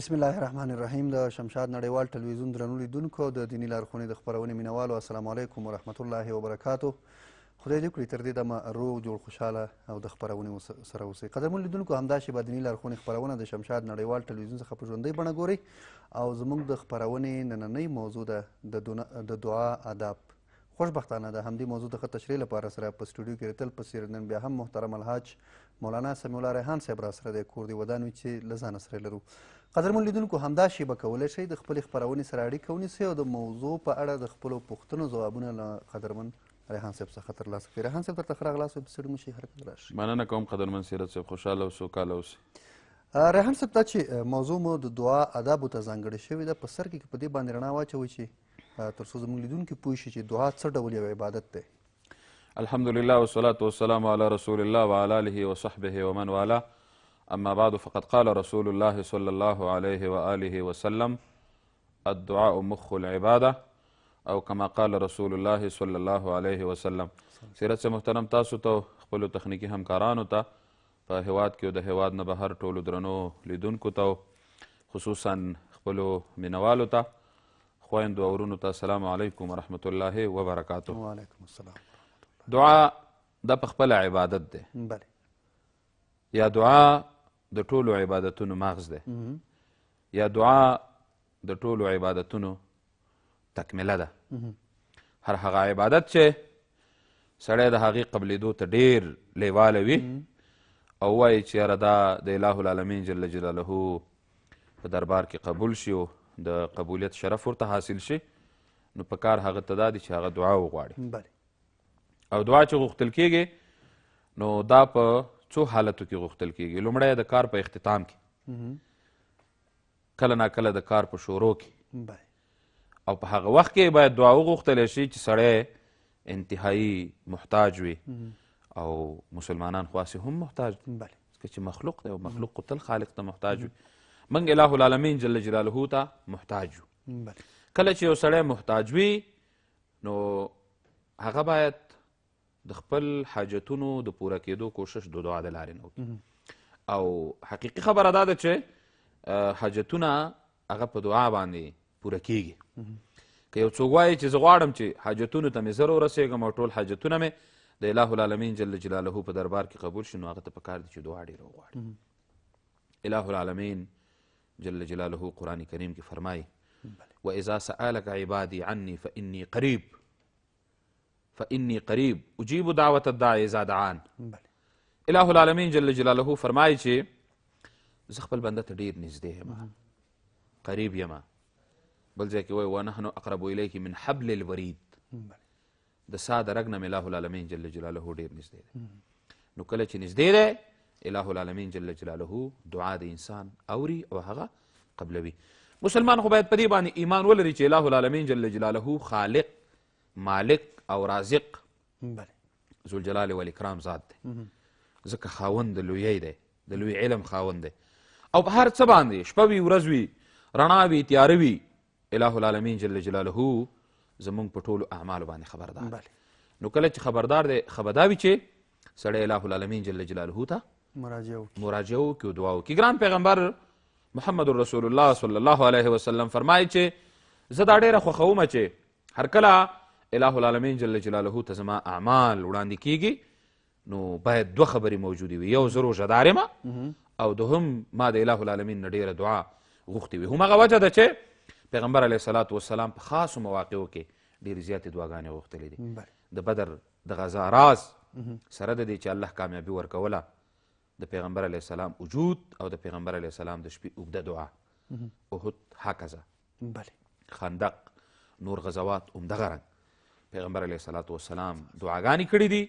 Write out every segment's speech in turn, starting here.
بسم الله الرحمن الرحیم د شمشاد نړیوال ټلویزیون درنو لیدونکو د دیني لارښوونې د خپرونې مینوالو السلام علیکم ورحمت الله وبرکاتو خدای دې کړي تر دې دمه روغ جوړ خوشحاله او د خپرونې سره اوسئ قدرمن لیدونکو همدا شیبه دیني لارښوونې خپرونه د شمشاد نړیوال ټلویزیون څخه په ژوندۍ بڼه ګورئ او زموږ د خپرونې نننۍ موضوع ده د دعا آداب خوشبختانه د همدې موضوع د تشریح لپاره سره په سټوډیو کې رتل په سیرنن بیا هم محترم الحاج مولانا سمیع الله ریحان صاحب را سره د کور دی ودانوي چې لزان سره لرو قدرمن لیدونکو همدا شیبه کولی شئ د خپلې خپرونې سره اړیکه ونیسئ او د موضوع په اړه د خپلو پوښتنو ځوابونه له قدرمن ریحان صاحب څخه ترلاسه کړئ ریحان صاحب درته ښه راغلاست وایي په سړي مو شي حرکت راشي مننه کوم قدرمن سیرت صاحب خوشحاله او سوکاله اوسئ ریحان صاحب دا چې موضوع مو د دعا ادابو ته ځانګړې شوې ده په سر کې په دې باندې رڼا واچوئ چې تر څو زموږ لیدونکي پوه شي چې دعا څه ډول یو عبادت دی الحمدلله والصلاة والسلام على رسول الله وعلى آله وصحبه ومن والاه أما بعد فقد قال رسول الله صلى الله عليه وآله وسلم الدعاء مخ العباده او کما قال رسول الله صلی الله علیه وسلم سیرت سے محترم تاسو ته خپل تخنیکی همکارانو ته په هواد کې او د هواد نه بهر ټولو درنو لیدونکو ته خصوصا خپل مینوالو ته خویندو او ورونو ته السلام علیکم ورحمۃ الله وبرکاتہ وعلیکم السلام دعا د خپل عبادت ده بله یا دعا د ټولو عبادتونو مغز دی یا دعا د ټولو عبادتونو تکمله ده هر هغه عبادت چې سړی د هغې قبلېدو ته ډیر لیواله وي او وایي چې یاره دا د الله العالمین جل جلاله په دربار کې قبول شي او د قبولیت شرف ورته حاصل شي نو په کار هغه ته دا دی چې هغه دعا وغواړي او دعا چې غوښتل کیږي نو دا په څو حالتو کې غوښتل کیږي لومړی د کار په اختتام کې کله ناکله د کار په شروع کې او په هغه وخت کې باید دعا وغوښتلی شي چې سړی انتهایی محتاج وي او مسلمانان خواسې هم محتاج بله چې مخلوق دی او مخلوق تل خالق ته محتاج وي موږ اله العالمین جل جلاله ته محتاج یو کله چې یو سړی محتاج وي نو هغه باید د خپل حاجتونو د پوره کېدو کوشش د دعا د لارې نه وکړي او حقیقي خبره دا ده چې حاجتونه هغه په دعا باندې پوره کېږي که یو څوک وایي چې زه غواړم چې حاجتونو ته مې زر ورسېږم او ټول حاجتونه مې د اله العالمین جل جلاله په دربار کې قبول شي نو هغه ته پکار دي چې دعا ډېره وغواړي اله العالمین جل جلاله قرآن کریم کې فرمایي وإذا سألك عبادي عني فإني قريب فانی قریب اجیب دعوت الداعی اذا دعان الہ العالمین جل جلاله فرمایي چې زه خپل بنده ته ډیر نږدې یم قریب یم بل ځای کې وایي ونحن اقرب الیه من حبل الورید د سا د رګ نه مې الہ العالمین جل جلاله ډیر نږدې دی نو کله چې نږدې دی الہ العالمین جل جلاله دعا د انسان اوري او هغه قبلوي مسلمان خو باید په دې باندې ایمان ولري چې الہ العالمین جل جلاله خالق مالک او رازق بله ذوالجلال والاکرام ذات دی ځکه خاوند د لویی دی د لوی علم خاوند دی او په هر څه باندې شپه وي ورځ وي رڼا وي تیاره وي اله العالمین جل جلاله زمونږ په ټولو اعمالو باندې خبردار بله. نو کله چې خبردار دی خبر دا وي چې سړی اله العالمین جل جلاله ته مراجعه وکړي او دعا وکړي ګران پیغمبر محمد رسول الله صلی الله علیه وسلم فرمایي چې زه دا ډېره خوښوم چې هر کله الہ العالمین جل جلاله ته زما اعمال وړاندې کیږي نو باید دوه خبرې موجودې وي یو زه روژهدار او دوهم ما د الہ العالمین نه ډېره دعا غوښتې وي همغه وجه ده چې پیغمبر علیه صلات وسلام په خاصو مواقعو کې ډېرې زیاتې دعاګانې غوښتلې دي د بدر د غزا راز سره د دې چې الله کامیابي ورکوله د پیغمبر علیه السلام وجود او د پیغمبر علیه السلام د شپې اوږده دعا احد هکذا بله خندق نور غزوات همدغه رنګ پیغمبر علیه الصلاۃ والسلام دعاګانې کړي دي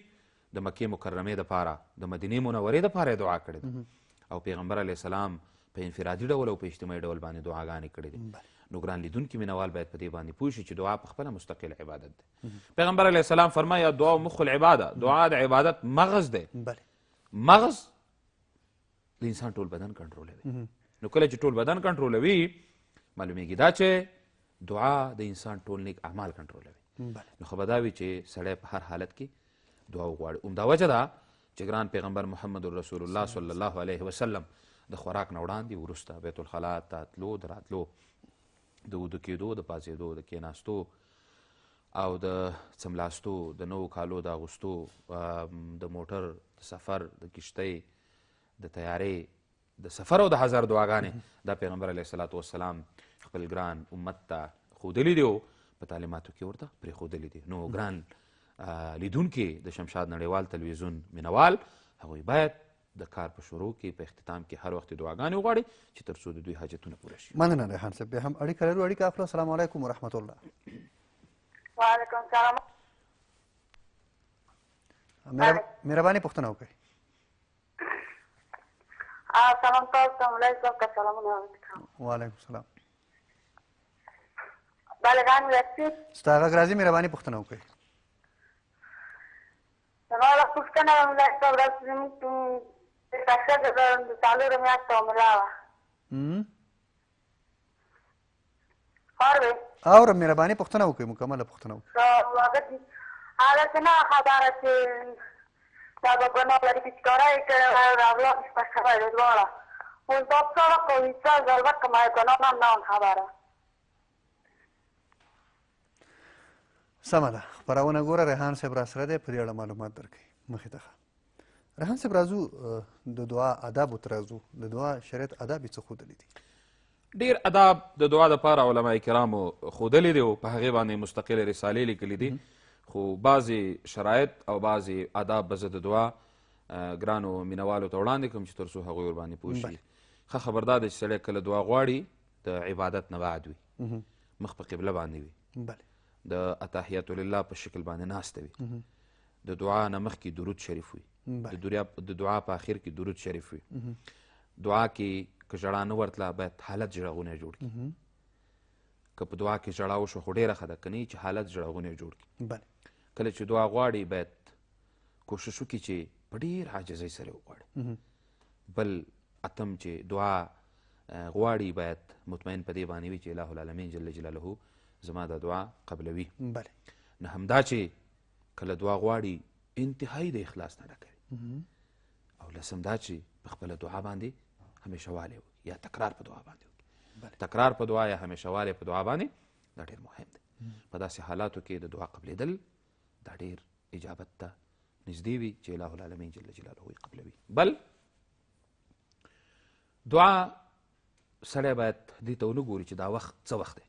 د مکې مکرمې د پاره د مدینې منورې د پاره دعا کړې ده او پیغمبر علیه السلام په انفرادي ډول او په اجتماعي ډول باندې دعاګانې کړي دي نو ګران لیدونکي مینوال باید په دې باندې پوه شي چې دعا په خپله مستقل عبادت دی پیغمبر علیه السلام فرمایي دعا مخ العباده دعا د عبادت مغز دی مغز د انسان ټول بدن کنټرولوي نو کله چې ټول بدن کنټرولوي معلومیږي دا چې دعا د انسان ټول نیک اعمال کنټرولوي نو خو به دا وي چې سړی په هر حالت کې دعا وغواړي عمدا وجه ده چې ګران پیغمبر محمد رسول الله صلی الله علیه وسلم د خوراک نه وړاندې وروسته بیت الخلا ته تلو د راتلو د اوده کېدو د پاڅېدو د کېناستو او د څملاستو د نوو کالو د اغوستو د موټر د سفر د کشتۍ د تیارې د سفر او د هزار دعاګانې دا پیغمبر علیه السلام خپل ګران امت ته ښودلي دی په تعلیماتو کې ورته پرېښودلې دي نو ګران لیدونکي د شمشاد نړیوال تلویزیون مینوال هغوی باید د کار په شروع کې په اختتام کې هر وخت دعاګانې وغواړي چې تر څو د دوی حاجتونه پوره شي مننه ریحان صاحب بیا هم اړیکه لرو اړیکه اخلو السلام علیکم ورحمت الله وعلیکم السلام مهرباني پوښتنه وکړئ سلام تاسو ته مولای صاحب ته سلامونه وعلیکم السلام بله رنګ لسی ستا غږ راځي مهرباني پوښتنه وکړئ زما له پوښتنه لاسته ورځ زموږ د پښه د څلورو میاشتو عمره وه اوره مهرباني پوښتنه وکړئ مکمله پوښتنه وکړئ هغه نه خبره چې دا بابا لري چې کارای کړه راولا پښه باندې دواړه اوس دا څه کوي څه ځل وکړم نو نه خبره سمه ده خپرونه ګوره ریحان صاحب راسره دی په دې اړه معلومات درکوي مخې ته ریحان صاحب راځو د دعا آدابو ته راځو د دعا شریعت آداب یې څه ښودلی دي ډیر آداب د دعا دپاره علما کرامو ښودلی دی او په هغې باندې مستقل رسالې لیکلي دي خو بعضې شرایط او بعضې آداب به زه د دعا ګرانو مینهوالو ته وړاندې کوم چې تر څو هغوی ورباندې پوه شي ښه خبر دا ده چې سړی کله دعا غواړي د عبادت نه بعد وي مخ په قبله باندې وي بله د اتحیات لله په شکل باندې ناشته وي د دعا نه مخکې درود شریف وي د دنیا د دعا په اخر کې درود شریف وي دعا کې که ژړا نه ورتله باید حالت ژړغونی جوړ کړي که په دعا کې ژړا وشوه خو ډېره ښه ده که نه چې حالت ژړغونی جوړ کړي کله چې دعا غواړي باید کوشش وکړي چې په ډېر عاجزۍ سره وغواړي بل اتم چې دعا غواړي باید مطمئن په دې باندې وي چې الله العالمین جل جلاله زما دا دعا قبلوي بله نه همدا چې کله دعا غواړي انتهایی د اخلاص نه ډکوي او لسم دا چې په خپله دعا باندې همیشه والی وکړي یا تکرار په دعا باندې وکړي تکرار په دعا یا همیشه والی په دعا باندې دا ډېر مهم دی په داسې حالاتو کې د دعا قبلېدل دا ډېر اجابت ته نږدې وي چې الله العالمین جل جلاله یې قبلوي بل دعا سړی باید دې ته ونه ګوري چې دا وخت څه وخت دی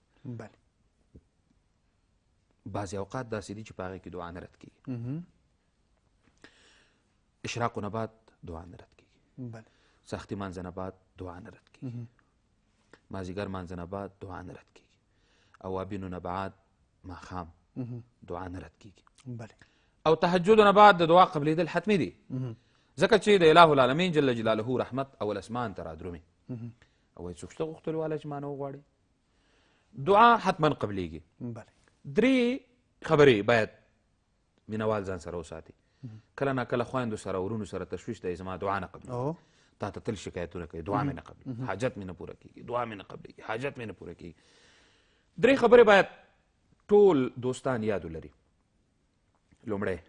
بعضی اوقات داسې دي چې په هغې کې دعا نه رد کېږي اشراق نه بعد دعا نه رد کېږي سختي مانځه نه بعد دعا نه رد کېږي مازیګر مانځه نه بعد دعا نه رد کېږي اوابینو نه بعد ماښام دعا نه رد کېږي او تهجد نه بعد د دعا قبلېدل حتمي دي ځکه چې د اله العالمین جل جلاله رحمت اول اسمان ته رادرومې او هیڅوک شته غوښتلو والا چې ما نه وغواړي دعا حتما قبلېږي درې خبرې باید مینوال ځان سره وساتي کله ناکله خویندو سره ورونو سره تشویش دی زما دعا نه قبلېږي تا ته تل شکایتونه کوي دعا مې نه قبلېږي حاجت مې نه پوره کېږي دعا مې نه قبلېږي حاجت مې نه پوره کېږي درې خبرې باید ټول دوستان یاد ولري لومړی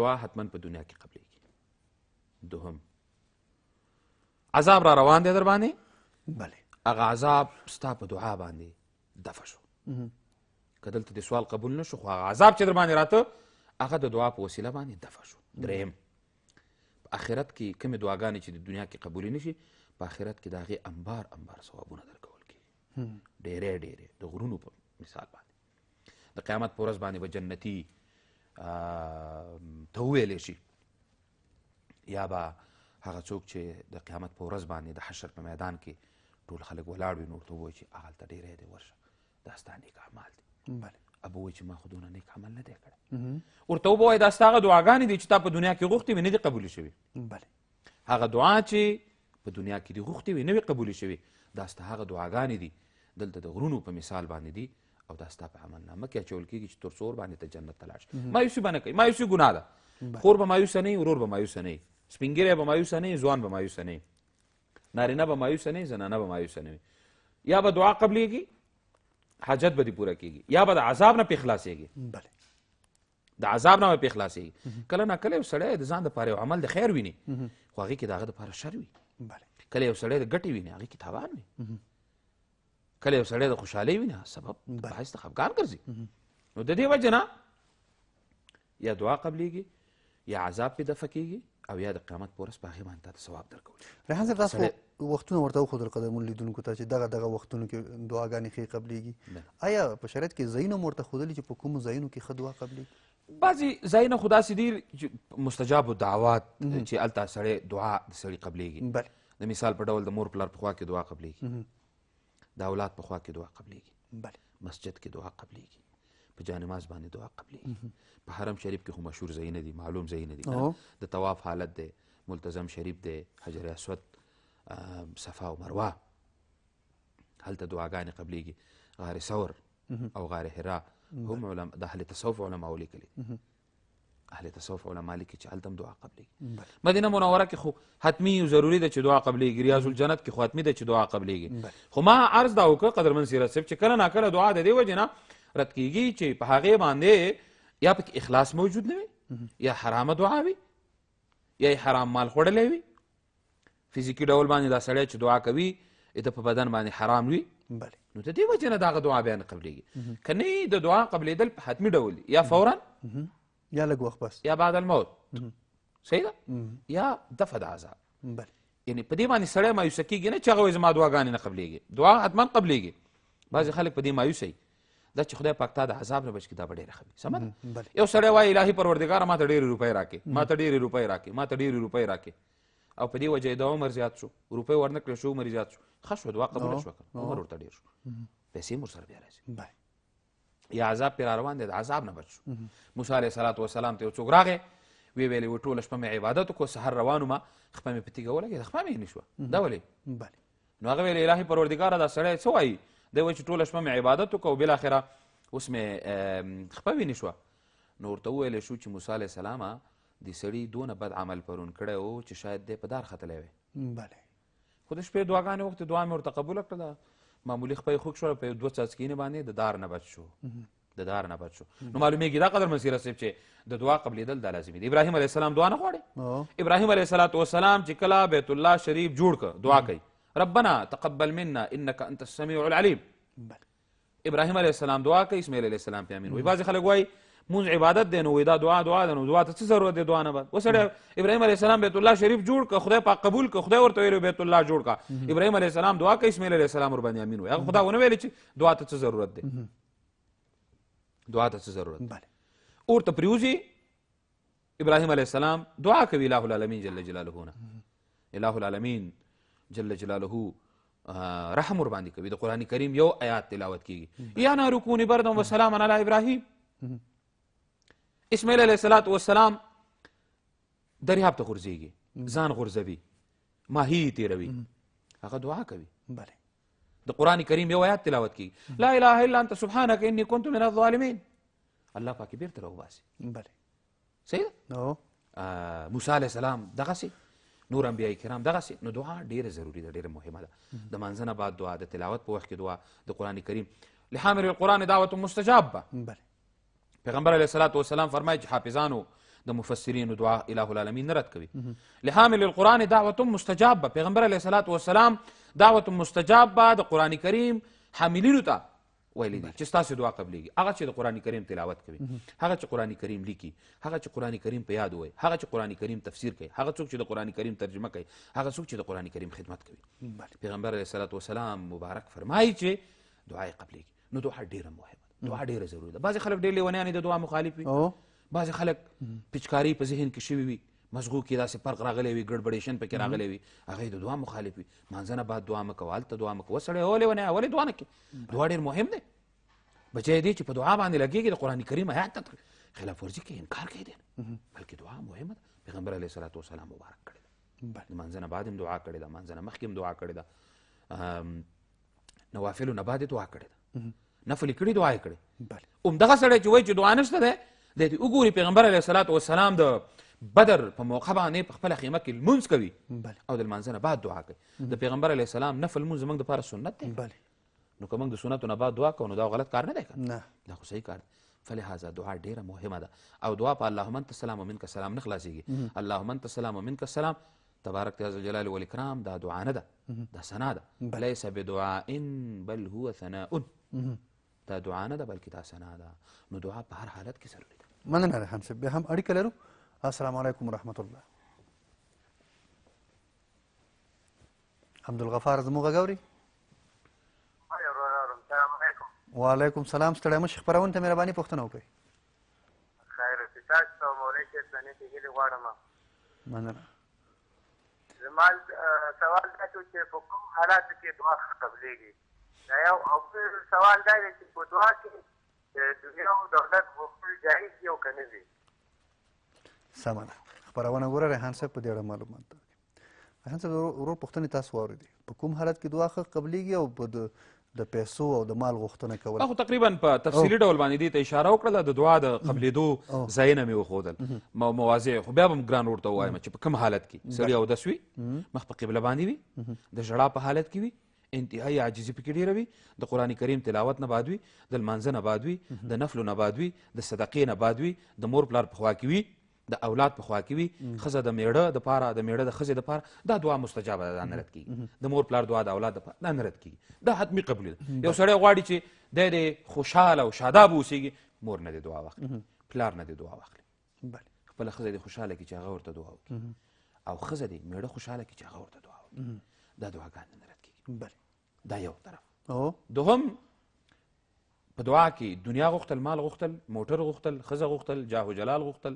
دعا حتما په دنیا کې قبلېږي دوهم عذاب را روان دی در باندې بله هغه عذاب ستا په دعا باندې دفع شو که دلته د سوال قبول نه شو خو هغه عذاب چې در باندې راته هغه د دعا په وسیله باندې دفع شو دریم په آخرت کې کومې دعاګانې چې د دنیا کې قبولې نه شي په آخرت کې د هغې انبار انبار ثوابونه درکول کېږي ډېری ډېری د غرونو په مثال باندې د قیامت په ورځ باندې به جنتي ته وویلی شي یا به هغه څوک چې د قیامت په ورځ باندې د حشر په میدان کې ټول خلک ولاړ وي نو ورته ووایي چې هغلته ډېری دی ورشه دا ستا نیک اعمال دی بله ابو وایي چې ما خو دونه نیک عمل نه دی کړی ورته وبه دا ستا هغه دعاګانې دي چې تا په دنیا کې غوښتې وې نه دي قبولې شوې بله هغه دعا چې په دنیا کې دي غوښتې وې نه وې قبولې شوې دا ستا هغه دعاګانې دي دلته د غرونو په مثال باندې دي او دا ستا په عمل نامه کې اچول کېږي چې تر څو باندې ته جنت تلاش مایوسي به نه کوي مایوسي ګناه ده خور به مایوسه نه ورور به مایوسه نه سپین ږیری به مایوسه نه ځوان به مایوسه نه نارینه به مایوسه نه زنانه به مایوسه نه یا به دعا قبلېږي حاجت به دې پوره کیږي یا به د عذاب نه پې خلاصېږي بله د عذاب نه پې خلاصېږي کله نه کله یو سړی د ځان دپاره یو عمل د خیر ویني خو هغې کې د هغه دپاره شر وي بله کله یو سړی د ګټې ویني هغې کې تاوان وي کله یو سړی د خوشحالۍ ویني سبب بحث د خفګان ګرځي نو د دې وجه نه یا دعا قبلیږي یا عذاب پې دفع کیږي او یا د قیامت په ورځ په هغې باندې تا ته ثواب درکول رحان صاحب تاسو وختونه ورته وښودل قدمونو لیدونکو ته چې دغه دغه وختونو کې دعاګانې ښې قبلیږي آیا په شریعت کې ځایونه هم ورته ښودلي چې په کومو ځایونو کې ښه دعا قبلیږي بعضې ځایونه خو داسې دي مستجاب الدعوات چې هلته سړی دعا د سړي قبلیږي د مثال په ډول د مور پلار په خوا کې دعا قبلیږي د اولاد په خوا کې دعا قبلیږي مسجد کې دعا قبلیږي په جانماز باندې دعا قبلیږي په حرم شریف کې خو مشهور ځایونه دي معلوم ځایونه دي د طواف حالت دی ملتزم شریف دی حجر اسود صفا او مروه هلته دعاګانې قبلیږي غار ثور او غار حرا هم علما د اهل تصوف علما ولیکلي اهل تصوف علما لیکي چې هلته هم دعا قبلیږي مدینه منوره کې خو حتمی او ضروري ده چې دعا قبلیږي ریاض الجنت کې خو حتمی ده چې دعا قبلیږي خو ما عرض دا وکړه قدرمن سیرت صاحب چې کله ناکله دعا د دې وجې نه رد کیږي چې په هغې باندې یا پکې اخلاص موجود نه وي یا حرامه دعا وي یا حرام مال خوړلی وي فزیکي ډول باندې دا سړی چې دعا کوي د په بدن باندې حرام وي بله نو د دې وجې نه د هغه دعا بیا نه قبلېږي که نه د دعا قبلېدل په حتمي ډول یا فورا یا لږ وخت بس یا بعد الموت صحیح ده یا دفع د عذاب بله یعنی په دې باندې سړی مایوسه کېږي نه چې هغه وایي زما دعاګانې نه قبلېږي دعا حتما قبلېږي بعضې خلک په دې مایوسه دا چې خدای پاک تا د عذاب نه بچ کړي دا به ډېره ښه سمه یو سړی وایي الهي پروردګاره ما ته ډېرې روپۍ راکې ما ته ډېرې روپۍ راکې ما ته ډېرې روپۍ راکې او په دې وجه یې د عمر زیات شو روپۍ ورنکړې شو عمر یې زیات شو ښه شوه دعا قبوله شوه که عمر ورته ډېر شو پیسې هم ورسره بیا راځي یا عذاب پرې روان دی د عذاب نه بچ شو موسی علیه صلات وسلام ته یو څوک راغی وی ویلې و ټوله شپه مې عبادت وکړو سهار روان وم خپه مې په تیږه ولګېده خپه مې نه شوه دا ولې بله نو هغه ویلې الهي پروردګاره دا سړی څه وایي دی وایي چې ټوله شپه مې عبادت وکړو بالاخره اوس مې خپه وینې شوه نو ورته وویلی شو چې موسی علیه سلامه د سړي دونه بد عمل پرون کړی و چې شاید دی په دار ختلی وی بله خو د شپې دعاګانې وکړې دعا مې ورته قبوله کړله معمولي خپه یې خوږ شوله په دوه څاڅکینې باندې د دار نه بچ شو د دار نه بچ شو نو معلومیږي دا قدر مسیره صاحب چې د دعا قبلېدل دا لازمي دي ابراهیم علیه السلام دعا نه غواړي ابراهیم علیه السلام چې کله بیت الله شریف جوړ کړ دعا کوي ربنا تقبل منا انك انت السميع العليم ابراهیم علیه السلام دعا کوي اسماعیل علیه السلام په امین وایي بعضې خلک وایي مونږ عبادت دی نو وای دا دعا دعا ده نو دعا ته څه ضرورت دی دعا نه بعد وسړی ابراهیم علیه السلام بیت الله شریف جوړ که خدای پاک قبول که خدای ورته ویلو بیت الله جوړ کا ابراهیم علیه السلام دعا کوي اسماعیل علیه السلام ور باندې امین وای هغه خدا ونه ویل چې دعا ته څه ضرورت دی دعا ته څه ضرورت بله ورته پریوزي ابراهیم علیه السلام دعا کوي الله العالمین جل جلاله نه الله العالمین جل جلاله رحم ور باندې کوي د قران کریم یو آیات تلاوت کیږي یا نارکون بردم وسلام علی ابراهیم اسماعیل علیه صلات والسلام دریاب ته غورځېږي ځان غورځوي ماهی تیروي هغه دعا کوي بله د قرآن کریم یو آیات تلاوت کیږي لا اله الا انت سبحانك انی كنت من الظالمین الله پاکې بیرته راوباسي بله صحیح ده موسی علیه السلام دغسې نور انبیای کرام دغسې نو دعا ډیره ضروری ده ډیره مهمه ده د منځ نه بعد دعا د تلاوت په وخت کې دعا د قرآن کریم لحامل القرآن دعوة مستجابه بله پیغمبر علیه الصلاه والسلام فرمایي چې حافظانو د مفسرینو دعا اله العالمین نه رد کوي لحامل القرآن دعوت مستجاب به پیغمبر علیه الصلاه والسلام دعوت مستجاب به د قرآن کریم حاملینو ته ویلی دي چې ستاسو دعا قبلیږي هغه چې د قرآن کریم تلاوت کوي هغه چې قرآن کریم لیکي هغه چې قرآن کریم په یاد وایي هغه چې قرآن کریم تفسیر کوي هغه څوک چې د قرآن کریم ترجمه کوي هغه څوک چې د قرآن کریم خدمت کوي پیغمبر علیه الصلاه والسلام مبارک فرمایي چې دعا یې قبلیږي نو دعا ډیره مهمه دعا ډیره ضروری ده بعضې خلک ډېر لیونیان د دعا مخالف وي بعضې خلک پچکاري په ذهن کې شوي وي مزغو کې داسې فرق راغلی وي ګډبډیشن پکې راغلی وي هغه د دعا مخالف وي مانځه نه بعد دعا مه کوه هلته دعا مه کوه سړی ولې ونه ولې دعا نه کوې دعا ډېر مهم دی بچی دی چې په دعا باندې لګېږي د قرآن کریم حیات ته خلاف ورزي کې انکار کوي دی بلکې دعا مهمه ده پیغمبر علیه صلات وسلام مبارک کړې ده د مانځه نه بعد هم دعا کړې ده مانځه نه مخکې هم دعا کړې ده نوافلو نه بعد دعا کړې ده نفل کړي دعا یې کړې همدغه سړی چې وایي چې دعا نشته دی دی ته وګوري پیغمبر علیه صلات وسلام د بدر په موقع باندې په خپله خیمه کې لمونځ کوي او د لمانځه نه بعد دعا کوي د پیغمبر علیه السلام نفل لمونځ زموږ دپاره سنت دی نو که موږ د سنتو نه بعد دعا کوو نو دا غلط کار نه دی که دا خو صحیح کار دی فلهذا دعا ډیره مهمه ده او دعا په اللهم انت السلام ومنك السلام نه خلاصېږي اللهم انت السلام ومنك السلام تبارک ذا الجلال والاکرام دا دعا نه ده دا ثنا ده لیس بدعاء بل هو ثناء دا دعا نه ده بلکې دا ثنا ده نو دعا په هر حالت کې ضروري ده مننه ریحان صاحب بیا هم اړیکه لرو السلام علیکم ورحمت الله عبدالغفار زموږ غږ اوري وعلیکم السلام ستړی مشي خپرون ته مهرباني پوښتنه وکړئ خیر استاد ته مولوی صاحب ته نیکې هیلې غواړم مننه زما سوال دا چې په کوم حالاتو کې دعا ښه قبلېږي دا یو او سوال دا دی چې په دعا کې د دنیا او دولت غوښتل جایز دي او که نه دي سمه ده خپرونه ګوره ریحان صاحب په دې اړه معلومات درکړي ریحان صاحب ورور پوښتنې تاسو واورېدې په کوم حالت کې دعا ښه قبلیږي او په د پیسو او د مال غوښتنه کول خو تقریبا په تفصیلی ډول باندې دې ته اشاره وکړه د دعا د قبلېدو ځایونه مې وښودل مواضع خو بیا به م ګران ورته ووایم چې په کوم حالت کې سړی اودس وي مخ په قبله باندې وي د ژړا په حالت کې وي انتهایی عاجزي پکې ډېره وي د قرآن کریم تلاوت نه باد وي د لمانځه نه باد وي د نفلو نه باد وي د صدقې نه باد وي د مور پلار په خوا کې وي د اولاد په خوا کې وي ښځه د میړه د پاره د میړه د ښځې د پاره دا دعا مستجابه ده دا نه رد کېږي د مور پلار دعا د اولاد دپاره دا نه رد کېږي دا حتمي قبول ده یو سړی غواړي چې دی دې خوشحاله او شاداب اوسېږي مور نه دې دعا واخلي پلار نه دې دعا واخلي خپله ښځه دې خوشحاله کړي چې هغه ورته دعا وکړي او ښځه دې میړه خوشحاله کړي چې هغه ورته دعا وکړي دا دعاګانې نه رد بله دا یو طرف او دوهم په دعا کې دنیا غوښتل مال غوښتل موټر غوښتل خزه غوښتل جاه جلال غوښتل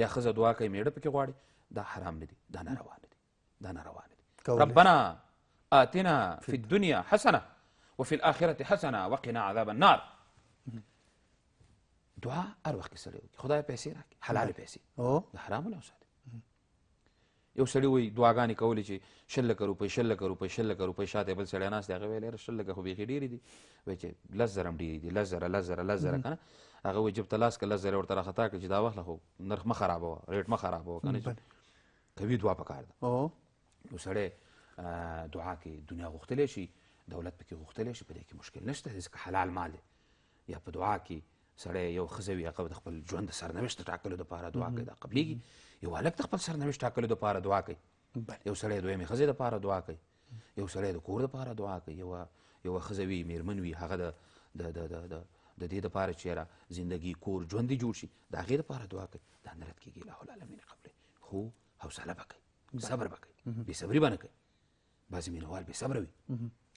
یا خزه دعا کوي میړه پکې غواړي دا حرام نه دي دا ناروا نه دي دا ناروا نه دي ربنا آتنا فی الدنیا حسنه وفي الاخره حسنه وقنا عذاب النار دعا هر وخت کې سړی وکړي خدای پیسې راکړي حلال پیسې د حرامو نه وساتي یو سړی وایي دعاګانې کولې چې شل لکه روپۍ شل لکه روپۍ شل لکه روپۍ شاته بل سړی ناست دی هغه ویل یاره شل لکه خو بیخي ډېرې دي وایي چې لس زره هم ډېرې دي لس زره لس زره لس زره که نه هغه وایي جب ته لاس کړه لس زره ورته راخطا کړه چې دا واخله خو نرخ مه خرابوه ریټ مه خرابوه که نه قوي دعا پکار ده یو سړی دعا کې دنیا غوښتلی شي دولت پکې غوښتلی شي په دې کې مشکل نشته دی ځکه حلال مال دی یا په دعا کې سړی یو ښځه وي هغه د خپل ژوند د سرنوشت ټاکلو دپاره دعا کوي دا قبلیږي یو هلک د خپل سرنوشت ټاکلو دپاره دعا کوي یو سړی دویمې ښځې دپاره دعا کوي یو سړی د کور دپاره دعا کوي یوه یوه ښځه وي میرمن وي هغه د د د د د دې دپاره چې یاره زندگی کور ژوندي جوړ شي د هغې دپاره دعا کوي دا نه رد کېږي الله العالمین قبلوي خو حوصله به کوي صبر به کوي بې صبري به نه کوي بعضې مینهوال بې صبره وي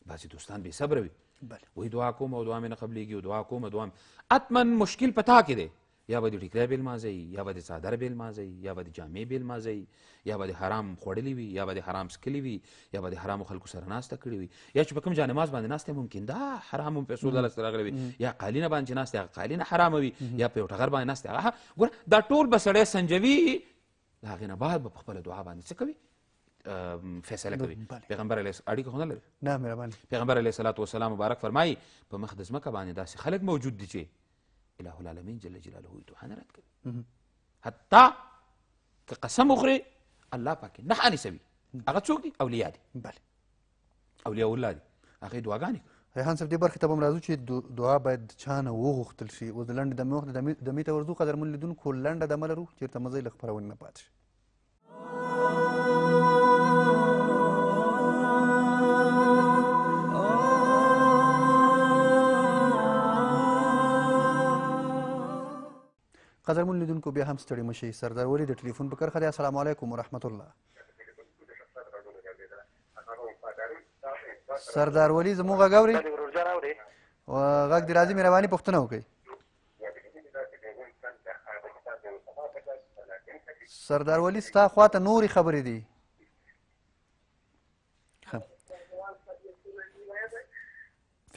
بعضې دوستان بې صبره وي وایي دعا کوم او دعا مې نه قبلېږي او دعا کوم دعا حتما مشکل په تا کې دی یا به د ټیکری بیل مازئ یا به د څادر بیل مازئ یا به د جامې بیل مازئ یا به د حرام خوړلی وي یا به د حرام څکلی وي یا به د حرامو خلکو سره ناسته کړې وي یا چې په کوم جانماز باندې ناست ممکن دا حرام هم پیسو دلسته راغلی وي یا قالینه باندې چې ناست هغه قالینه حرامه وي یا په یو ټغر باندې ناست هغه ګوره دا ټول به سړی سنجوي د هغې نه بعد به په خپله دعا باندې څه کوي فیصله کوي پیغمبر علیه اړیکه خو نه لري نه مهرباني پیغمبر علیه السلام مبارک فرمایي په مخ د ځمکه باندې داسې خلک موجود دي چې اله العالمین جل جلاله دوه نه رد کوي حتی که قسم وخوري الله پاکې نه انیسوي هغه څوک دي اولیاء دي بله اولیاء الله دي هغې دعاګانې ریحان صاحب دې برخې ته به هم راځو چې دعا باید چا نه وغوښتل شي اوس د لنډې دمې وخت دمې ته ورځو قدرمن لیدونکو لنډه دمه لرو چېرته مزئ له خپرونې نه پاتې شي قدرمن لیدونکو بیا هم ستړي مشي سردارولي د ټلیفون په کرخه دی السلام علیکم ورحمت الله سردار ولی زموږ غاوري غږ دی راځي مهرباني پښتنه وکړي سردار ولی ستا خواته نوري خبرې دي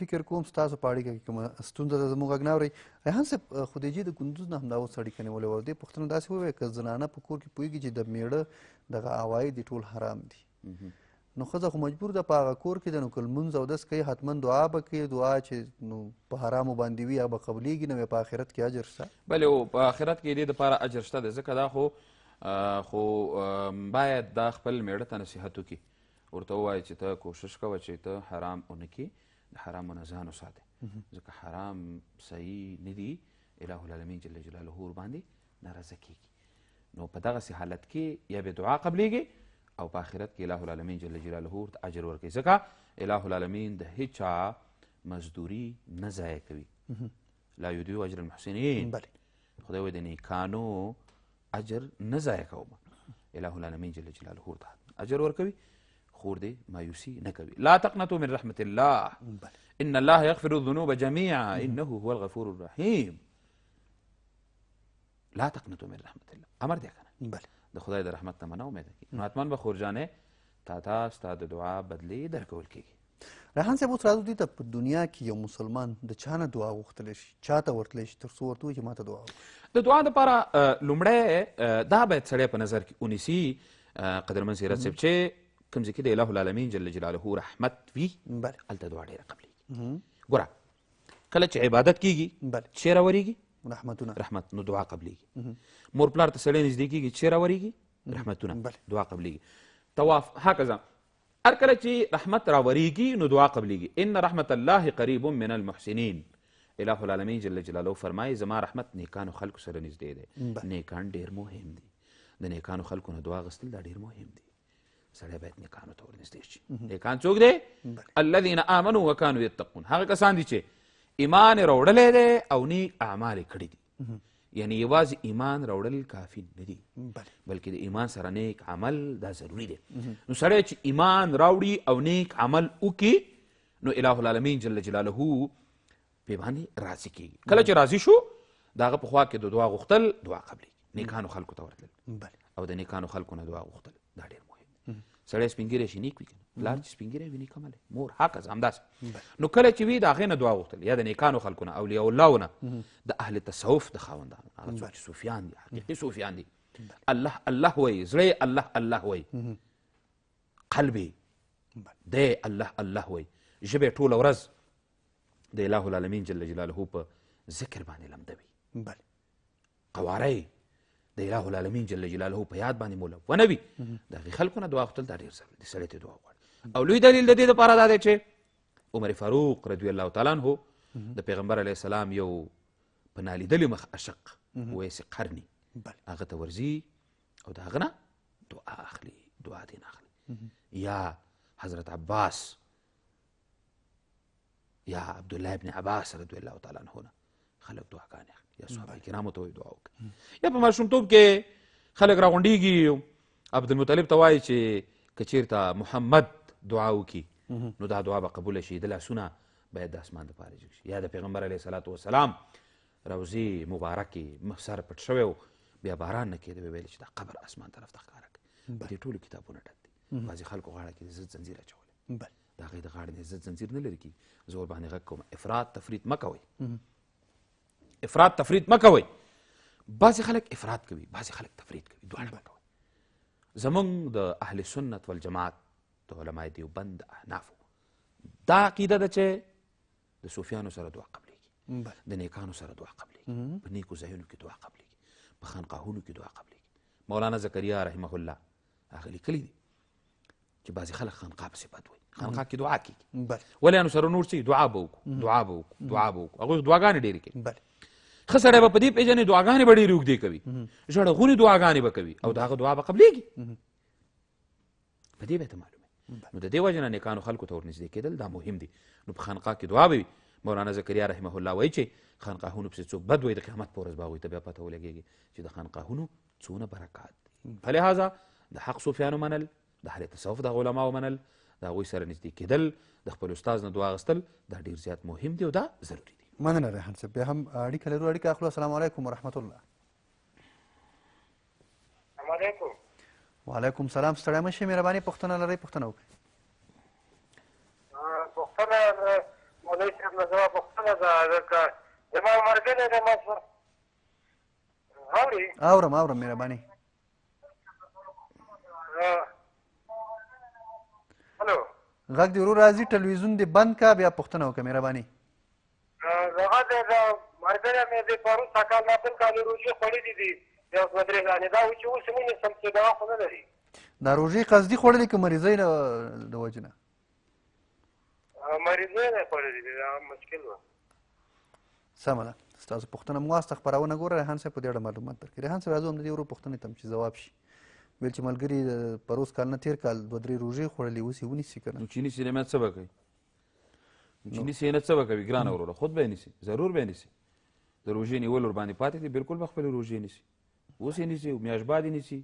فکر کوم ستاسو په اړیکه کې کومه ستونزه ده زموږ غږ نه اورئ ریحان صاحب خدیجي د کندوز نه همدا اوس اړیکه نیولې وه دې پوښتنه داسې وویل که زنانه په کور کې پوهېږي چې د میړه دغه عواید دي ټول حرام دي نو ښځه خو مجبور ده په هغه کور کې ده نو که لمونځ اودس کوي حتما دعا به کوي دعا چې نو په حرامو باندې وي هغه به قبلیږي نو په آخرت کې اجر شته بلې او په آخرت کې دې دپاره اجر شته دی ځکه دا خو خو باید دا خپل میړه ته نصیحت وکړي ورته ووایي چې ته کوشش کوه چې ته حرام ونه کړي د حرامو نه ځان وساتئ ځکه حرام صحیح نه دي الہ العالمین جل جلاله ور باندې ناراضه کیږي نو په دغسې حالت کې یا به دعا قبلیږي او په آخرت کې الہ العالمین جل جلاله ورته اجر ورکوي ځکه الہ العالمین د هیچا مزدوري نه ضایع کوي لا یودیو اجر المحسنین خدای وایي د نیکانو اجر نه ضایع کوم الہ العالمین جل جلاله ورته اجر ورکوي خور دی مایوسی نه کوي لا تقنطوا من رحمت الله ان الله یغفر الذنوب جميعا انه هو الغفور الرحیم لا تقنطوا من رحمت الله امر دی کنه بله د خدای د رحمت نه منو امید نو حتما به خورجانه تا تا ستا د دعا بدلی درکول کیږي رحان صاحب اوس راځو دې ته په دنیا کې یو مسلمان د چا نه دعا غوښتلی شي چا ته ورتلی شي تر څو ورته وایي چې ما ته دعا د دعا دپاره لومړی دا باید سړی په نظر کې ونیسي قدرمن سیرت صاحب چې کوم ځای کې د الله العالمین جل جلاله رحمت وي بله هلته دعا ډېره قبلېږي ګوره کله چې عبادت کېږي بله چېرې راورېږي رحمتونه رحمت نو دعا قبلېږي مور پلار ته سړی نږدې کېږي چېرې راورېږي رحمتونه بله دعا قبلېږي طواف هکذا هر کله چې رحمت راورېږي نو دعا قبلېږي ان رحمت الله قریب من المحسنین اله العالمین جل جلاله فرمایي زما رحمت نیکانو خلکو سره نږدې دی نیکان ډېر مهم دي د نیکانو خلکو نه دعا غستل دا ډېر مهم دي سړی باید نیکانو ته ورنږدې شي نیکان څوک دی الذین آمنوا وکانوا یتقون هغه کسان دي چې ایمان راوړلی دی او نیک اعمال یې کړي دي یعنی یوازې ایمان راوړل کافي نه دي بلکې د ایمان سره نیک عمل دا ضروری دی نو سړی چې ایمان راوړي او نیک عمل وکړي نو الہ العالمین جل جلاله پې باندې راضي کیږي کله چې راضي شو د هغه په خوا کې د دعا غوښتل دعا قبلې نیکانو خلکو ته ورتلل او د نیکانو خلکو نه دعا غوښتل سړی سپینګیری شي نیک وي کنه پلار چې سپینګیری وي نیک عمل مور هکذا همداسې نو کله چې وي د هغې نه دعا غوښتل یا د نیکانو خلکو نه اولیاء الله نه د اهل تصوف د خاوندانو هغه څوک چې صوفیان دي حقیقي صوفیان دي الله الله وایي زړه الله الله وایي قلب دی الله الله وایي ژبه ټوله ورځ د اله العالمین جل جلاله په ذکر باندې لمدوي بله قواره د اله العالمین جل جلاله په یاد باندې مولونه وي د هغې خلکو نه دعا غوښتل دا ډېر د سړی ته دعا غواړي او لوی دلیل د دې دپاره دا دی چې عمر فاروق رضی الله تعالی عنه د پیغمبر علیه السلام یو په نالیدلي مخ اشق ویسې قرني هغه ته ورځي او د هغه نه دعا اخلي دعا دې نه اخلي یا حضرت عباس یا عبدالله ابن عباس رضی الله تعالی عنه خلک دعاګانې اخلي یا صحابه کرامو ته دعا وکړي یا په ماشومتوب کې خلک راغونډېږي عبدالمطلب ته وایي چې که چېرته محمد دعا وکړي نو دا دعا به قبوله شي د لاسونه باید د اسمان دپاره جګ شي یا د پیغمبر علیه صلات وسلام روزې مبارکې سر پټ شوی و بیا باران نه کېده ویل چې دا قبر اسمان طرف ته ښکاره کړي په دې ټولو کتابونه ډک دي بعضې خلکو غاړه کې ضد زنځیر اچولی د هغې د غاړې نه ضد زنځیر نه لري کېږي زه ور باندې غږ کوم افراد تفرید مه کوئ افراد تفرید مه کوئ بعضې خلک افراد کوي بعضې خلک تفرید کوي دواړه مه کوئ زموږ د اهل سنت والجماعت د علماء دیوبند د احنافو دا عقیده ده چې د صوفیانو سره دعا قبلېږي د نیکانو سره دعا قبلېږي په نیکو ځایونو کې دعا قبلېږي په خانقاهونو کې دعا قبلېږي مولانا زکریا رحمه الله هغه لیکلي دي چې بعضې خلک خانقاه پسې بد وایي خانقاه کې دعا کېږي ولې انو سره نور څه دعا به وکړو دعا به وکړو دعا به وکړو هغوی دعاګانې ډېرې کوي خسرې په دې پیژنې دعاګانې به ډېرې اوږدې کوي ژړغونې دعاګانې به کوي او د هغه دعا به قبلېږي په دې به ته معلومه نو د دې وجه نه نیکانو خلکو ته ورنږدې کېدل دا مهم دي نو په خانقاه کې دعا به وي مولانا زکریا رحمه الله وایي چې خانقاهونو پسې څوک بد وایي د قیامت په ورځ به هغوی ته بیا پته ولګېږي چې د خانقاهونو څونه برکات دي په لحاظه د حق صوفیانو منل د هر تصوف د علماو منل د هغوی سره نږدې کېدل د خپل استاد نه دعا اخیستل دا ډېر زیات مهم دی او دا ضروري دی مننه ریحان صاحب بیا هم اړیکه لرو اړیکه اخلو السلام علیکم ورحمت الله علیکم وعلیکم سلام ستړی مه شئ مهرباني پوښتنه لرئ پوښتنه وکړئ پوښتنه مولوي صاحب نه زما پوښتنه ده ځکه زما ملګری دی ما سره اوري اورم اورم مهرباني هلو غږ دې ورو راځي ټلویزیون دې بند کا بیا پوښتنه وکړه مهرباني هغه د ملګری مې د پرون سکال نه بل کال روژې خوړلې دي یو دوه درې ګانې دا و چې اوس مې نیسم چې دوا خو نه لري دا روژې قصدي خوړلې که مریضۍ نه د وجې نه مریضۍ نه خوړلې دي دا مشکل و سمه ده ستاسو پوښتنه مو واسطه خبرونه ګوره ریحان صاحب په دې اړه معلومات درکړي ریحان صاحب راځو هم د دې ورو پوښتنې ته چې ځواب شي ویل چې ملګري پروس کال نه تیر کال دوه درې روژې خوړلې اوس یې ونیسي که نه نو چې نیسي نعمت څه به کوي چې نیسي نه څه به کوي ګرانه وروره خود به یې نیسي ضرور به یې نیسي د روژې نیول ورباندې پاتې دي بالکل به خپلې روژې نیسي اوس یې نیسي میاشت بعد یې نیسي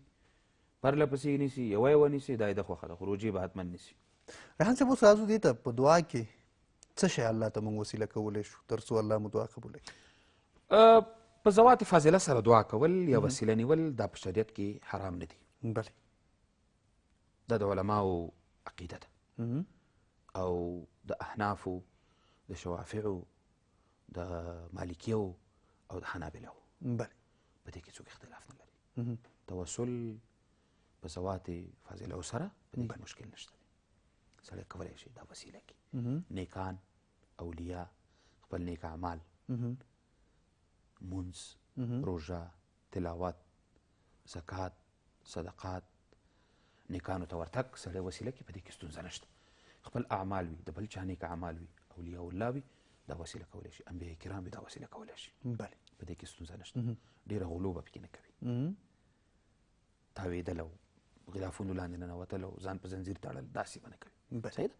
پرله پسې یې نیسي یوه یوه نیسي دا یې د خوښه ده خو روژې به حتما نیسي ریحان صاحب اوس راځو دې ته په دعا کې څه شی الله ته موږ وسیله کولی شو تر څو الله مو دعا قبوله کړي په زوات فاضله سره دعا کول یا وسیله نیول دا په شریعت کې حرام نه دي بله دا د علماو عقیده ده او د احنافو د شوافعو د مالکیو او د حنابلو بله په دې کې څوک اختلاف نه لري توسل په زوات فاضله او سره په دې مشکل نشته سړی کولای شي دا وسیله کې نیکان اولیاء خپل نیک اعمال منز روژه تلاوت زکات صدقات نیکانو ته ورتګ سړی وسیله کې په دې کې ستونزه نشته خپل اعمال وي د بل چا نیک اعمال وي اولیاء الله وي دا وسیله کولی شي انبیای کرام دا وسیله کولی شي بله په دې کې ستونزه نشته ډېره غلو به پکې نه کوي تاوېدل او غلافونو لاندې ننوتل او ځان په زنځیر تړل داسې به نه کوي صحیح ده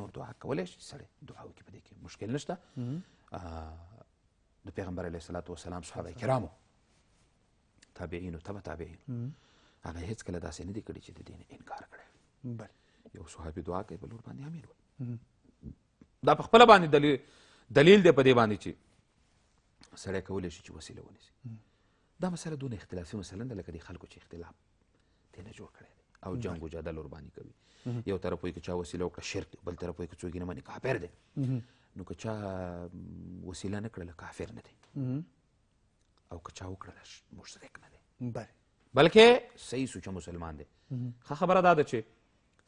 نور دعا کولی شي سړی دعا وکړي په دې کې مشکل نشته د پیغمبر علیه صلات وسلام صحابه کرامو تابعینو تبه تابعین هغه هیڅکله داسې نه دي کړي چې د دین انکار کړی بله یو صحابي دعا کوي بل ور باندې امیر وایي دا په خپله باندې دلیل دلیل دی په دې باندې چې سړی کولی شي چې وسیله ونیسي دا مسله دونه اختلافي مسله ده لکه د خلکو چې اختلاف دی نه جوړ کړی دی او جنګ و جدل ور باندې کوي یو طرف وایي که چا وسیله وکړه شرک دی بل طرف وایي که څوک یې نه مني کافر دی نو که چا وسیله نه کړله کافر نه دی او که چا وکړله مشرک نه دی بلکې صحیح سوچه مسلمان دی ښه خبره دا ده چې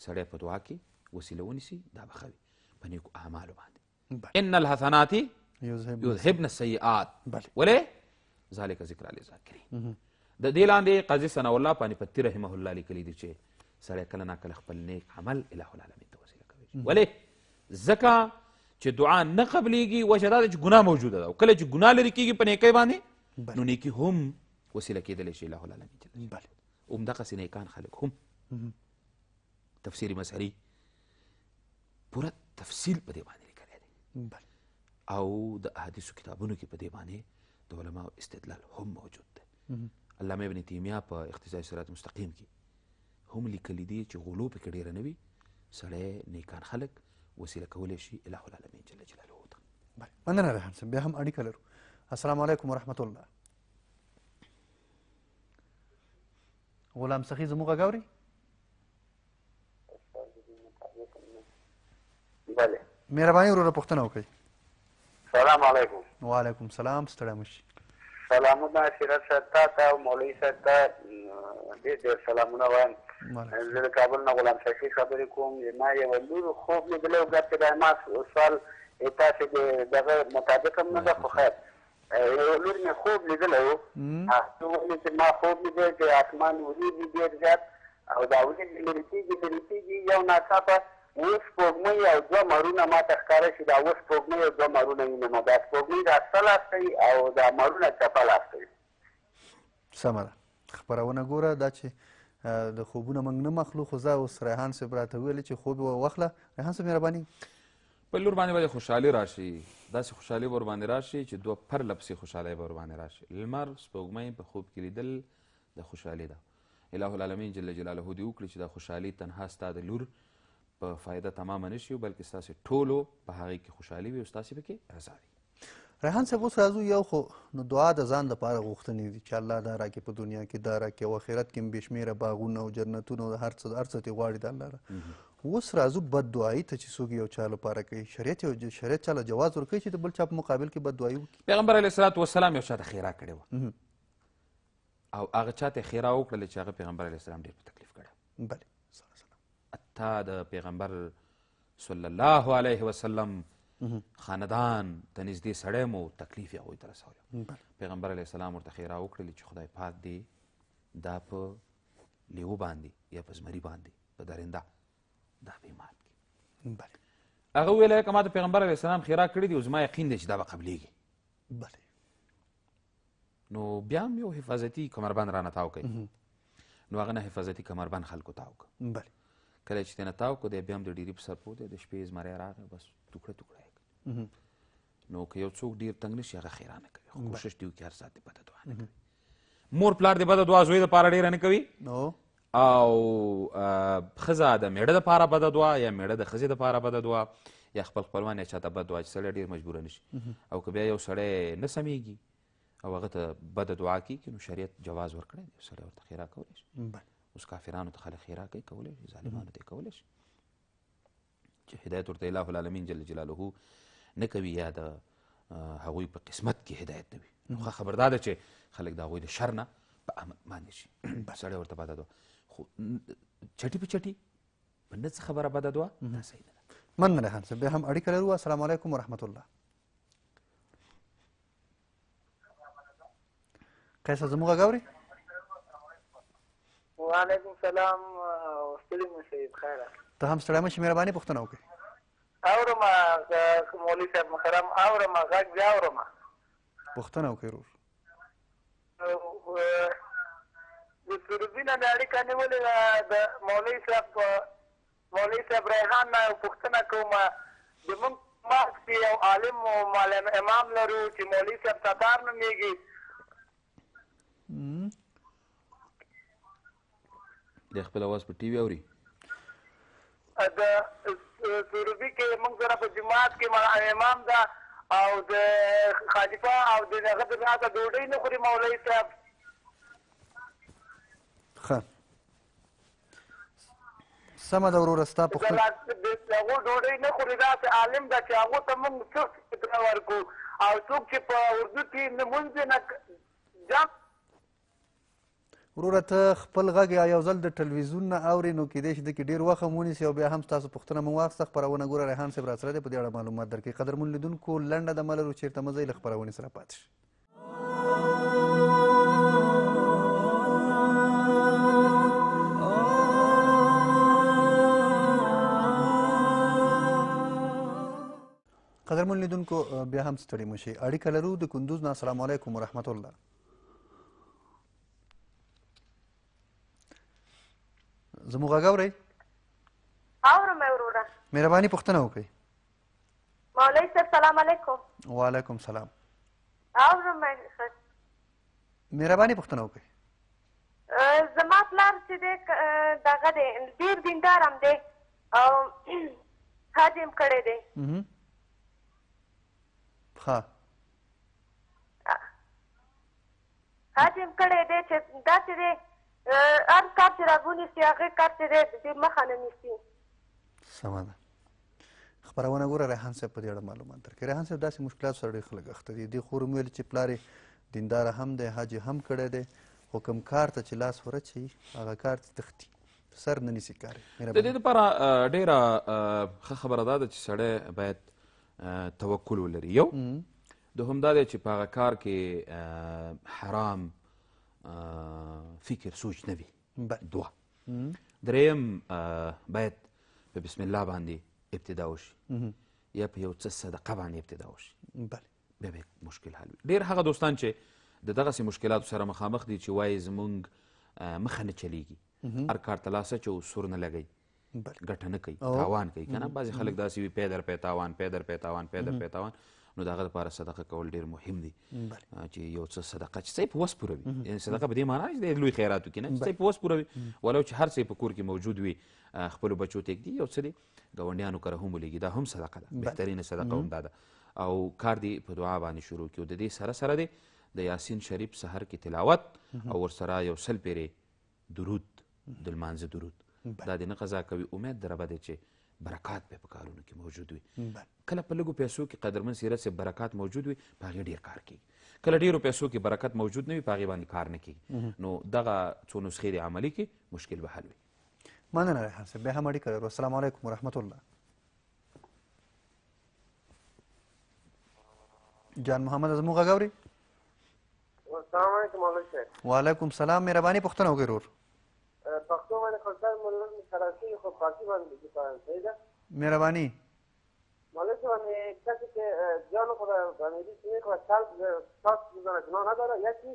سړی په دعا کې وسیله ونیسي دا به ښه وي په نیکو اعمالو باندې ان الحسنات یذهبن السیئات ولې ذلک ذکر للذاکرین د دې لاندې قاضي ثناء الله پانی پتی رحمه الله لیکلی دي چې سړی کله ناکله خپل نیک عمل الہ العالمین ته وسیله کوي ولې ځکه چې دعا نه قبلیږي وجه دا ده چې ګناه موجوده ده او کله چې ګناه لرې کېږي په نیکۍ باندې نو نیکي هم وسیله کېدلی شي الہ العالمین بله همدغسې نیکان خلک هم تفسیر مظهري پوره تفصیل په دې باندې لیکلی دی او د احادیثو کتابونو کې په دې باندې د علماو استدلال هم موجود دی علامه ابن تیمیه په اختصاص صراط مستقیم کې هم لیکلی دی چې غلو پکې ډېره نه وي سړی نیکان خلک وسیله کولی شي اله العالمین جل جلاله ته بله مننه ده هر بیا هم اړیکه لرو السلام علیکم ورحمت الله غلام سخی زموږ غوري بله مهرباني ورور پوښتنه وکړئ سلام علیکم وعلیکم سلام ستړی مشي سلامونه سیرت صاحب ته ته او مولوي صاحب ته ډېر ډېر سلامونه وایم زه د کابل نه غلام شفیع خبرې کوم ما یوه لور خوب لیدلی او ګپ چې ما سوال تاسې د دغه مطابق هم نه ده خو خیر یوه لور مې خوب لیدلی و هغه وویل چې ما خوب لیدلی چې اسمان وریږي ډېر زیات او دا وریځې لرې کېږي لرې کېږي یو ناڅاپه اوس سپوږمۍ او دوه مرونه ماته ښکاره شي دا اوس سپوږمۍ او دوه مرونه وینم دا سپوږمۍ دا څه لاس کوي او دا مرونه چپه لاس کوي سمه ده خپرونه ګوره دا چې د خوبونه موږ نه مخلو خو زه اوس ریحان صاحب راته وویل چې خوب واخله ریحان صاحب مهرباني په لور باندې به خوشحالي راشي داسې خوشحالي به ورباندې راشي چې دوه پرله پسې خوشحالۍ به ورباندې راشي لمر سپوږمۍ په خوب کې لیدل د خوشحالۍ ده اله العالمین جل جلاله دې وکړي چې دا خوشحالي تنها ستا د لور په فایده تمامه نشي بلکې ستاسې ټولو په هغې کې خوشحالي وي او ستاسې پکې رضا وي ریحان صاحب اوس راځو یو خو نو دعا د ځان دپاره غوښتنې دي چې الله دا راکړي په دنیا کې دا راکړي او آخرت کې هم بې شمېره باغونه او جنتونه او هر څه هر څه ترې غواړي د الله نه اوس راځو بددعایي ته چې څوک یو چا لپاره کوي شریعت یو شریعت چاله جواز ورکوي چې د بل چا په مقابل کې بددعایي وکړي پیغمبر علیه صلات وسلام یو چا ته خیرا کړې وه او هغه چا ته خیرا وکړله چې هغه پیغمبر علیه السلام ډېر په تکلیف کړی بله حتی د پیغمبر صلی الله علیه وسلم خاندان ته نږدې سړی مو تکلیف یې هغوی ته رسولی پیغمبر علیه السلام ورته ښیرا وکړلې چې خدای پاک دی دا په لیوه باندې یا په زمري باندې په درنده دا به مات کړي بله هغه ویل که ما د پیغمبر علیه السلام خیرا کړی دی او زما یقین دی چې دا به قبلیږي بله نو بیا هم یو حفاظتي کمربند رانه تاو کوي نو هغه نه حفاظتي کمربند خلکو تاو که بله کله چې تېنه تاو کو دی بیا هم د ډیري په سر پروت دی د شپې زمری راغی بس توکړه توکړه یې نو که یو څوک ډیر تنګ نه شي هغه خیرانه کوي خو کوشش دي وکړي هر ساعت دې بده دعا نه کوي مور پلار دې بده دعا زوی دپاره ډېره نه کوي او ښځه د میړه دپاره بده دعا یا میړه د ښځې دپاره بده دعا یا خپل خپلوان یا چاته بد دعا چې سړی ډېر مجبوره نه شي او که بیا یو سړی نه سمیږي او هغه ته بده دعا کېږي نو شریعت جواز ورکړی دی سړی ورته خیرا کولی شي اوس کافرانو ته خلک خیرا کوي کولی شي ظالمانو ته یې کولی شي چې هدایت ورته الله العالمین جل جلاله نه کوي یا د هغوی په قسمت کې هدایت نه وي نو ښه خبر دا ده چې خلک د هغوی د شر نه په امن باندې شي سړی ورته بده دوه خو چټي په چټي په نه څه خبره بده دوه دا صحیح نه ده مننه خان صاحب بیا هم اړیکه لرو السلام علیکم ورحمت الله کیسه زموږ غوري وعلیکم سلام ستړي مو شي بخیر ته هم ستړی مشي مهرباني پوښتنه وکړئ اورم مولوي صاحب محترم اورم غږ بیا اورم پوښتنه وکړئ ورور د سربینه د اړیکه نیولې د مولوي صاحب مولوي صاحب ریحان نه پوښتنه کوم زموږ مخکې یو عالم او امام لرو چې مولوي صاحب تتار نومېږي د خپل اواز په ټي وي اوري دا سروبي کې موږ سره په جماعت کې مړه امام دا او د خلیفہ او د هغه د راته ډوډۍ نه خوري مولوی صاحب خ سمه د ورور ستا په خپل هغه ډوډۍ نه خوري دا عالم دا چې هغه ته موږ څه ورکو او څوک چې په اردو کې نه مونږ نه جام وروره ته خپل غږ یو ځل د ټلویزیون نه اورې نو کیدای شي د کې ډېر وخت هم ونیسي او بیا هم ستاسو پوښتنه مو واخیسته خپرونه ګوره ریحان صاحب راسره دی په دې اړه معلومات درکوي قدرمن لیدونکو لنډه دمه لرو چېرته مه ځئ له خپرونې سره پاتې شئ قدرمن لیدونکو بیا هم ستړي مو شئ اړیکه لرو د کندوز نه السلام علیکم ورحمت الله زموږ غږ اورئ اورم وروره مهرباني پوښتنه وکړئ مولوي صاحب سلام علیکم وعلیکم سلام اورم مهرباني پوښتنه وکړئ زما پلار چې دی دغه دی ډېر دیندار هم دی او حج هم کړی دی ښه حج هم کړی دی چې داسې دی هر کار چې راغونی سي هغه کار چې د مخه نه نیسي سمه ده خبرونه ګوره ریحان صاحب په دې اړه معلومات درکړي ریحان صاحب داسې مشکلات سره ډېر خلک اخته دي دې خور ویل چې پلارې دیندار هم دی حاج هم کړی دی خو کوم کار ته چې لاس ورچي هغه کار ته تښتي سر نه نیسي کار د دې لپاره ډېره ښه خبره دا ده چې سړی باید توکل ولري یو د هم دا دی چې په هغه کار کې حرام فکر سوچ نه وي دوه دریم باید په بسم الله باندې ابتدا وشي یا په یو څه صدقه باندې ابتدا وشي بیا به مشکل حل ډیر هغه دوستان چې د دغسې مشکلاتو سره مخامخ دي چې وایي زمونږ مخه نه چلیږي هر کار تلاسه چې سور نه لګوي ګټه نه کوي تاوان کوي که نه بعضې خلک داسې وي پی در پی تاوان پی در پی تاوان پی در پی تاوان نو د هغه لپاره صدقه کول ډیر مهم دي چې یو څه صدقه چې څه په وس پوروي یعنی صدقه په دې معنا چې د لوی خیراتو کې نه څه په وس پوروي ولو چې هر څه په کور کې موجود وي خپلو بچو ته دی یو څه دی ګاونډیانو کره هم ولګي دا هم صدقه ده بهترینه صدقه هم دا ده او کار دی په دعا باندې شروع کیو د دې سره سره دی د یاسین شریف سحر کې تلاوت او ورسره یو سل پیرې درود د لمانځه درود دا دې نه قضا کوي امید در باندې چې برکات به کارونو کې موجود وي کله په لږو پیسو کې قدرمن سیرت سي برکات موجود وي په هغې ډېر کار کیږي کله ډېرو پیسو کې برکت موجود نه وي په هغې باندې کار نه کیږي نو دغه څو نسخې د عملي کې مشکل به حل وي مننه ریحان صاحب بیا هم اړیکه لرو السلام علیکم ورحمت الله جان محمد زموږ غږ اوري السلام علیکم مولانا صاحب وعلیکم السلام مهرباني پښتنه وګورور پښتو باندې خپل مولانا سره خو پاکي باندې کې پاره مهرباني مالک من کسی که جان خود میریز میکنه چل پاس میزنه گناه نداره یکی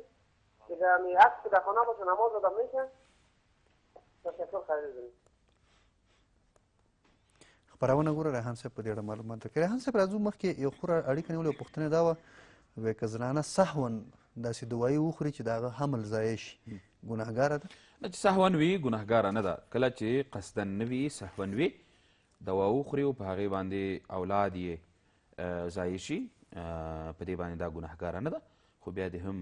که در عکس که در خانه باشه نماز آدم میشه تشکر خیلی خبرونه ګوره ریحان صاحب په دې اړه معلومات درکړي ریحان صاحب راځو مخکې یو خوره اړیکه نیولې پوښتنه دا وه وایي که زنانه سهون داسې دوایي وخوري چې د هغه حمل ضایع شي ګناهګاره ده نه چې سهون وي ګناهګاره نه ده کله چې قصدن نه وي سهون وي دوا وخوري او په هغې باندې اولاد یې ضایع شي په دې باندې دا ګناهګاره نه ده خو بیا دې هم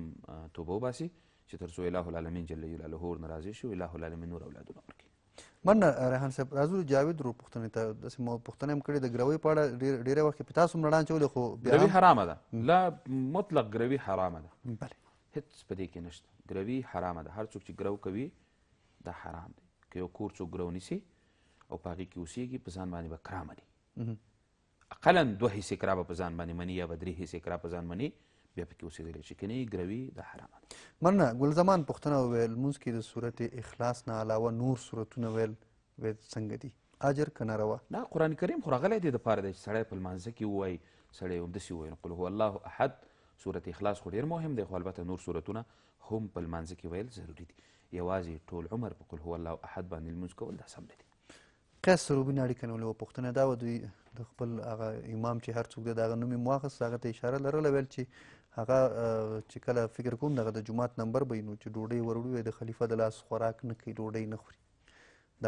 توبه وباسي چې تر څو الله العالمین جل جلاله نه راضي شي الله العالمین نور اولادونه ورکړي من ریحان صاحب راځو جاوید ورو پوښتنې ته داسې مو پوښتنه هم کړې د ګروۍ په اړه ډېری وخت کې په تاسو هم رڼا اچولې خو ګروي حرامه ده لا مطلق ګروي حرامه ده بله هیڅ په دې کې نشته ګروي حرامه ده هر څوک چې ګرو کوي دا حرام دی که یو کور څوک ګرو نیسي او په هغې کې اوسېږي په ځان باندې به کرا مني اقلا دوه حصې کرا به په ځان باندې مني یا به درې حصې کرا په ځان مني بیا پکې اوسېدلی شي که نه ګروي دا حرامه ده مننه ګل زمان پوښتنه وویل لمونځ کې د صورت اخلاص نه علاوه نور صورتونه ویل ویل څنګه دي اجر که ناروا نه قرآن کریم خو راغلی دی دپاره دی چې سړی په لمانځه کې ووایي سړی همداسې ووایي قل هو الله احد صورت اخلاص خو ډېر مهم دی خو البته نور صورتونه هم په لمانځه کې ویل ضروري دي یوازې ټول عمر په قل هو الله احد باندې لمونځ کول دا سم نه دی قیس سروبي نه اړیکه نیولې وه پوښتنه دا وه دوی د خپل هغه امام چې هر څوک دی د هغه نوم یې واخیست هغه ته اشاره لرله ویل چې هغه چې کله فکر کوم دغه د جومات نمبر به نو چې ډوډۍ وروړي د خلیفه د لاس خوراک نه کوي ډوډۍ نه خوري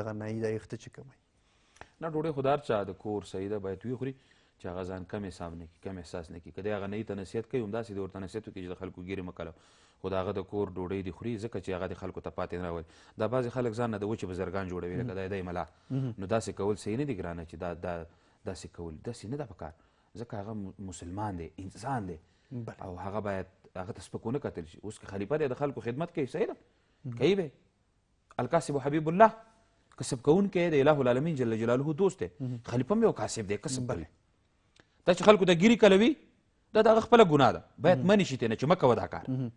دغه نایي دا اخته چې کوي نه ډوډۍ خدار چا د کور سیده باید وی خوري چې هغه ځان کم حساب نه کړي کم احساس نه کړي که دی هغه نایي ته نصیحت کوي همداسې د ورته نصیحت وکړي چې د خلکو ګیرې مه خو د هغه د کور ډوډۍ دی خوري ځکه چې هغه د خلکو ته پاتې نه راولي دا بعضې خلک ځان نه د وچې بزرګان جوړوي لکه دا دی ملا نو داسې کول صحیح نه دي ګرانه چې دا دا داسې کول داسې نه ده پکار ځکه هغه مسلمان دی انسان دی او هغه باید هغه ته سپکونه کتل شي اوس که خلیفه دی د خلکو خدمت کوي صحیح ده کوي به الکاسب حبیب الله کسب کوونکی د الہ العالمین جل جلاله دوست دی خلیفه هم یو کاسب دی کسب کوي دا چې خلکو د ګیري کلوي دا د هغه خپله ګناه ده باید منې شي ترې نه چې مه کوه دا کار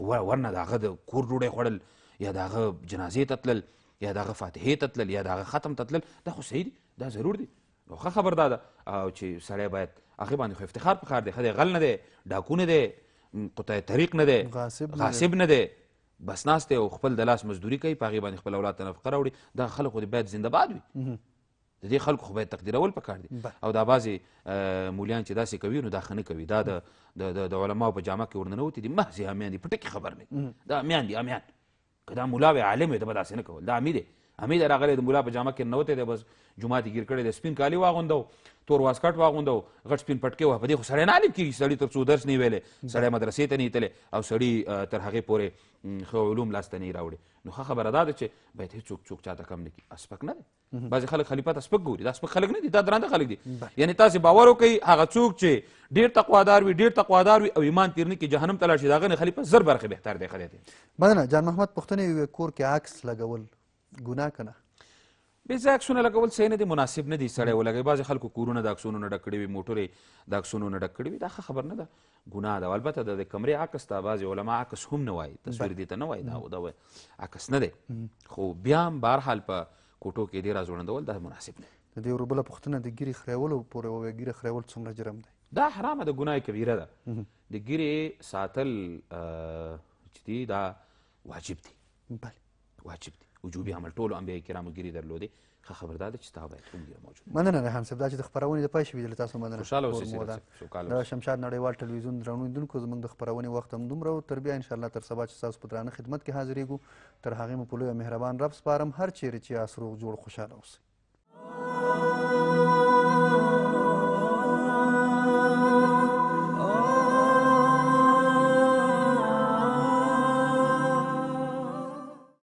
ورنه د هغه د کور ډوډۍ خوړل یا د هغه جنازې ته تلل یا د هغه فاتحې ته تلل یا د هغه ختم ته تلل دا خو صحیح دي دا ضرور دي نو ښه خبر دا ده او چې سړی باید هغې باندې خو افتخار پکار دی ښه دی غل نه دی ډاکو نه دی قطع طریق نه دی غاصب نه دی بس ناست او خپل د لاس مزدوري کوي په هغې باندې خپل اولاد ته نفقه راوړي دا خلک خو باید زنده باد وي د دې خلکو خو باید تقدیرول پکار دي او دا بعضې مولیان چې داسې کوي نو دا ښه نه کوي دا د د علماو په جامه کې ورننوتي دي محض یې امیان دي په ټکي خبر نه دا امیان دي امیان که دا ملا وی عالم وی دا به داسې نه کول دا امي دی امید راغلی د مولا په جامه کې نوته دی بس جمعه ته ګیر کړی دی سپین کالي واغوندو تور واسکټ واغوندو غټ سپین پټکی وه په دې خو سړی نه عالم کېږي سړی تر څو درس نه ویلی سړی مدرسې ته نه تللی او سړی تر هغې پورې ښه علوم لاسته نه راوړي نو ښه خبره دا ده چې باید هېڅوک څوک چاته کم نه کړي سپک نه دی بعضې خلک خلیفه ته سپک ګوري دا سپک خلک نه دي دا درانده خلک دي یعنې تاسې باور وکړئ هغه څوک چې ډېر تقوادار وي ډېر تقوادار وي او ایمان تیر نه کړي جهنم ته لاړ شي د هغه نه خلیفه زر برخې بهتر دی ښه دی مننه جان محمد پوښتنې کور کې عکس لګول ګناه کنه بې ځای عکسونه لګول صحیح نه دي مناسب نه دي سړی ولګوي بعضې خلکو کورونه د عکسونو نه ډک کړي وي موټرې د عکسونو نه ډک کړي وي دا ښه خبر نه ده ګناه ده البته د کمرې عکس ته بعضې علما عکس هم نه وایي تصویر دې ته نه وایي دا دا عکس نه دی خو بیا هم بهرحال په کوټو کې دې راځوړندول دا مناسب نه د دې وربله پوښتنه د ګیرې خریولو پورې ووایي ګیرې خریول څومره جرم دی دا حرامه د ګناه کبیره ده د ګیرې ساتل چې دی دا واجب دی بله واجب دی وجوبي عمل ټولو انبیای کرامو ګیري درلودې ښه خبر دا ده چې ستا باید کوم ګیره موجود مننه رحم صاحب دا چې د خپرونې د پای شوي تاسو مننه خوشاله اوسئ د شمشاد نړیوال ټلویزیون درنویدونکو زموږ د خپرونې وخت هم دومره او تر بیا انشاءالله تر سبا چې ستاسو په درانه خدمت کې حاضرېږو تر هغې مو په لویه مهربان رب سپارم هر چیرې چې یاست روغ جوړ خوشاله اوسئ